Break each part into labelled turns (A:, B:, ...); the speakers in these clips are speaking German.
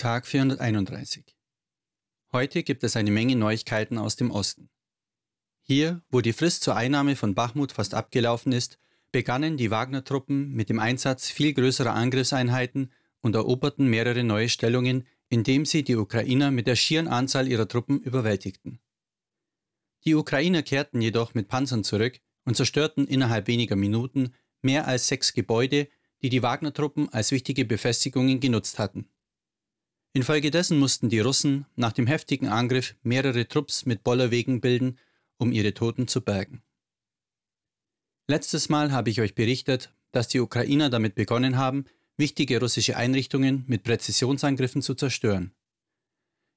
A: Tag 431. Heute gibt es eine Menge Neuigkeiten aus dem Osten. Hier, wo die Frist zur Einnahme von Bachmut fast abgelaufen ist, begannen die Wagner-Truppen mit dem Einsatz viel größerer Angriffseinheiten und eroberten mehrere neue Stellungen, indem sie die Ukrainer mit der schieren Anzahl ihrer Truppen überwältigten. Die Ukrainer kehrten jedoch mit Panzern zurück und zerstörten innerhalb weniger Minuten mehr als sechs Gebäude, die die Wagner-Truppen als wichtige Befestigungen genutzt hatten. Infolgedessen mussten die Russen nach dem heftigen Angriff mehrere Trupps mit Bollerwegen bilden, um ihre Toten zu bergen. Letztes Mal habe ich euch berichtet, dass die Ukrainer damit begonnen haben, wichtige russische Einrichtungen mit Präzisionsangriffen zu zerstören.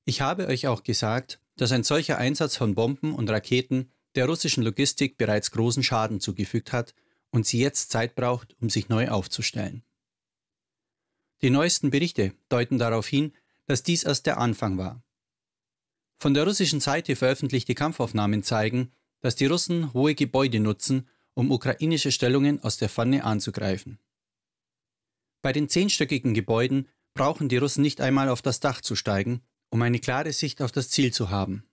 A: Ich habe euch auch gesagt, dass ein solcher Einsatz von Bomben und Raketen der russischen Logistik bereits großen Schaden zugefügt hat und sie jetzt Zeit braucht, um sich neu aufzustellen. Die neuesten Berichte deuten darauf hin, dass dies erst der Anfang war. Von der russischen Seite veröffentlichte Kampfaufnahmen zeigen, dass die Russen hohe Gebäude nutzen, um ukrainische Stellungen aus der Pfanne anzugreifen. Bei den zehnstöckigen Gebäuden brauchen die Russen nicht einmal auf das Dach zu steigen, um eine klare Sicht auf das Ziel zu haben.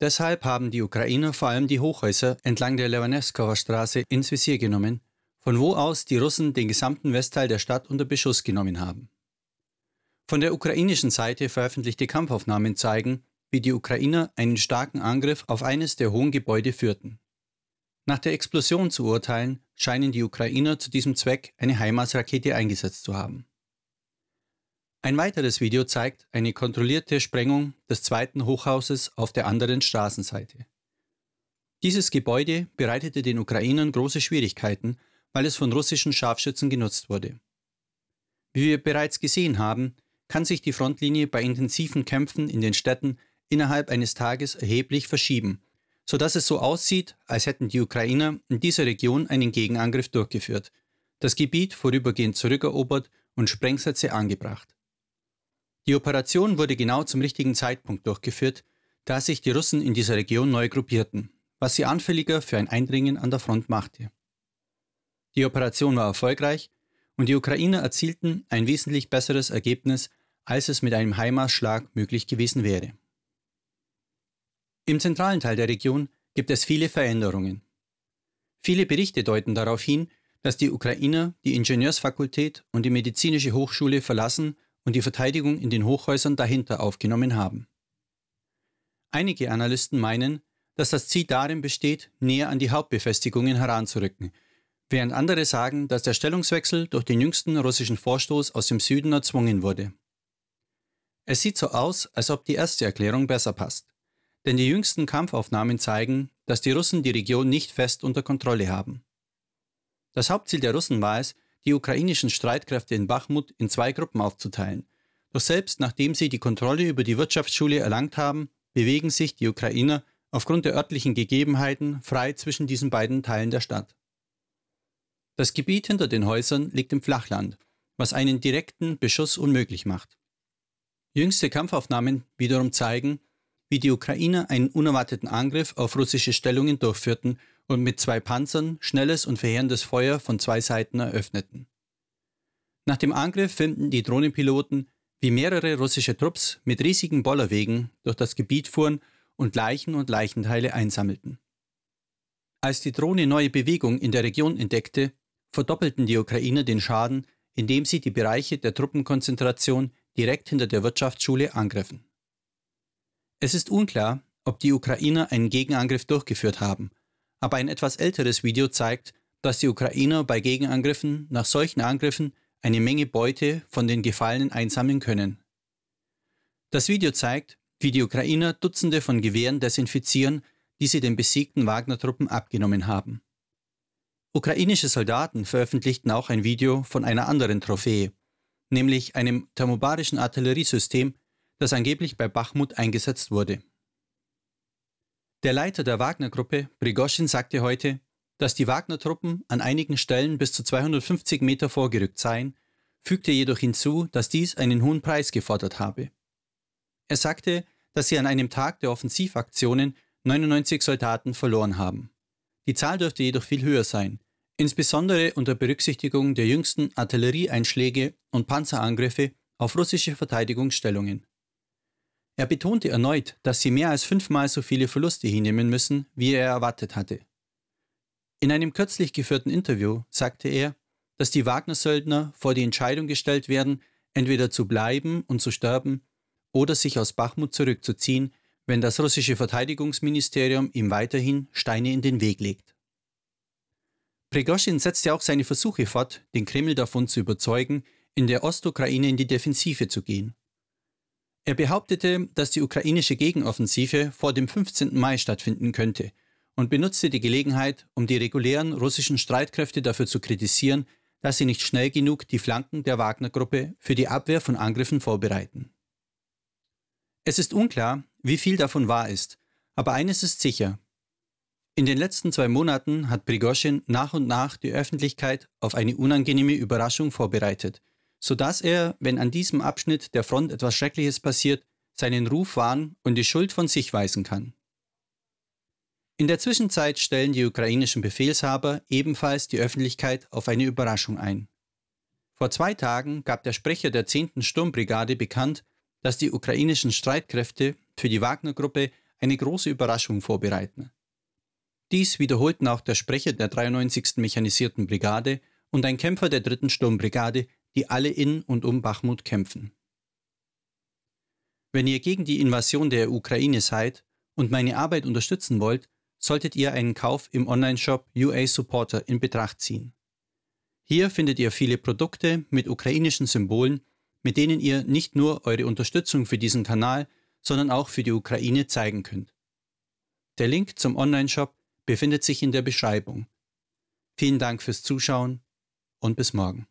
A: Deshalb haben die Ukrainer vor allem die Hochhäuser entlang der Lewanewskower Straße ins Visier genommen, von wo aus die Russen den gesamten Westteil der Stadt unter Beschuss genommen haben. Von der ukrainischen Seite veröffentlichte Kampfaufnahmen zeigen, wie die Ukrainer einen starken Angriff auf eines der hohen Gebäude führten. Nach der Explosion zu urteilen, scheinen die Ukrainer zu diesem Zweck eine himars eingesetzt zu haben. Ein weiteres Video zeigt eine kontrollierte Sprengung des zweiten Hochhauses auf der anderen Straßenseite. Dieses Gebäude bereitete den Ukrainern große Schwierigkeiten, weil es von russischen Scharfschützen genutzt wurde. Wie wir bereits gesehen haben, kann sich die Frontlinie bei intensiven Kämpfen in den Städten innerhalb eines Tages erheblich verschieben, sodass es so aussieht, als hätten die Ukrainer in dieser Region einen Gegenangriff durchgeführt, das Gebiet vorübergehend zurückerobert und Sprengsätze angebracht. Die Operation wurde genau zum richtigen Zeitpunkt durchgeführt, da sich die Russen in dieser Region neu gruppierten, was sie anfälliger für ein Eindringen an der Front machte. Die Operation war erfolgreich und die Ukrainer erzielten ein wesentlich besseres Ergebnis als es mit einem Heimatschlag möglich gewesen wäre. Im zentralen Teil der Region gibt es viele Veränderungen. Viele Berichte deuten darauf hin, dass die Ukrainer die Ingenieursfakultät und die medizinische Hochschule verlassen und die Verteidigung in den Hochhäusern dahinter aufgenommen haben. Einige Analysten meinen, dass das Ziel darin besteht, näher an die Hauptbefestigungen heranzurücken, während andere sagen, dass der Stellungswechsel durch den jüngsten russischen Vorstoß aus dem Süden erzwungen wurde. Es sieht so aus, als ob die erste Erklärung besser passt. Denn die jüngsten Kampfaufnahmen zeigen, dass die Russen die Region nicht fest unter Kontrolle haben. Das Hauptziel der Russen war es, die ukrainischen Streitkräfte in Bachmut in zwei Gruppen aufzuteilen. Doch selbst nachdem sie die Kontrolle über die Wirtschaftsschule erlangt haben, bewegen sich die Ukrainer aufgrund der örtlichen Gegebenheiten frei zwischen diesen beiden Teilen der Stadt. Das Gebiet hinter den Häusern liegt im Flachland, was einen direkten Beschuss unmöglich macht. Jüngste Kampfaufnahmen wiederum zeigen, wie die Ukrainer einen unerwarteten Angriff auf russische Stellungen durchführten und mit zwei Panzern schnelles und verheerendes Feuer von zwei Seiten eröffneten. Nach dem Angriff filmten die Drohnenpiloten, wie mehrere russische Trupps mit riesigen Bollerwegen durch das Gebiet fuhren und Leichen und Leichenteile einsammelten. Als die Drohne neue Bewegung in der Region entdeckte, verdoppelten die Ukrainer den Schaden, indem sie die Bereiche der Truppenkonzentration direkt hinter der Wirtschaftsschule angriffen. Es ist unklar, ob die Ukrainer einen Gegenangriff durchgeführt haben, aber ein etwas älteres Video zeigt, dass die Ukrainer bei Gegenangriffen nach solchen Angriffen eine Menge Beute von den Gefallenen einsammeln können. Das Video zeigt, wie die Ukrainer Dutzende von Gewehren desinfizieren, die sie den besiegten Wagner-Truppen abgenommen haben. Ukrainische Soldaten veröffentlichten auch ein Video von einer anderen Trophäe, nämlich einem thermobarischen Artilleriesystem, das angeblich bei Bachmut eingesetzt wurde. Der Leiter der Wagner-Gruppe, Prigoschin, sagte heute, dass die Wagner-Truppen an einigen Stellen bis zu 250 Meter vorgerückt seien, fügte jedoch hinzu, dass dies einen hohen Preis gefordert habe. Er sagte, dass sie an einem Tag der Offensivaktionen 99 Soldaten verloren haben. Die Zahl dürfte jedoch viel höher sein, Insbesondere unter Berücksichtigung der jüngsten Artillerieeinschläge und Panzerangriffe auf russische Verteidigungsstellungen. Er betonte erneut, dass sie mehr als fünfmal so viele Verluste hinnehmen müssen, wie er erwartet hatte. In einem kürzlich geführten Interview sagte er, dass die Wagner-Söldner vor die Entscheidung gestellt werden, entweder zu bleiben und zu sterben oder sich aus Bachmut zurückzuziehen, wenn das russische Verteidigungsministerium ihm weiterhin Steine in den Weg legt. Prigoschin setzte auch seine Versuche fort, den Kreml davon zu überzeugen, in der Ostukraine in die Defensive zu gehen. Er behauptete, dass die ukrainische Gegenoffensive vor dem 15. Mai stattfinden könnte und benutzte die Gelegenheit, um die regulären russischen Streitkräfte dafür zu kritisieren, dass sie nicht schnell genug die Flanken der Wagner-Gruppe für die Abwehr von Angriffen vorbereiten. Es ist unklar, wie viel davon wahr ist, aber eines ist sicher, in den letzten zwei Monaten hat Prigozhin nach und nach die Öffentlichkeit auf eine unangenehme Überraschung vorbereitet, sodass er, wenn an diesem Abschnitt der Front etwas Schreckliches passiert, seinen Ruf wahren und die Schuld von sich weisen kann. In der Zwischenzeit stellen die ukrainischen Befehlshaber ebenfalls die Öffentlichkeit auf eine Überraschung ein. Vor zwei Tagen gab der Sprecher der 10. Sturmbrigade bekannt, dass die ukrainischen Streitkräfte für die Wagner-Gruppe eine große Überraschung vorbereiten. Dies wiederholten auch der Sprecher der 93. Mechanisierten Brigade und ein Kämpfer der 3. Sturmbrigade, die alle in und um Bachmut kämpfen. Wenn ihr gegen die Invasion der Ukraine seid und meine Arbeit unterstützen wollt, solltet ihr einen Kauf im Onlineshop UA Supporter in Betracht ziehen. Hier findet ihr viele Produkte mit ukrainischen Symbolen, mit denen ihr nicht nur eure Unterstützung für diesen Kanal, sondern auch für die Ukraine zeigen könnt. Der Link zum Onlineshop befindet sich in der Beschreibung. Vielen Dank fürs Zuschauen und bis morgen.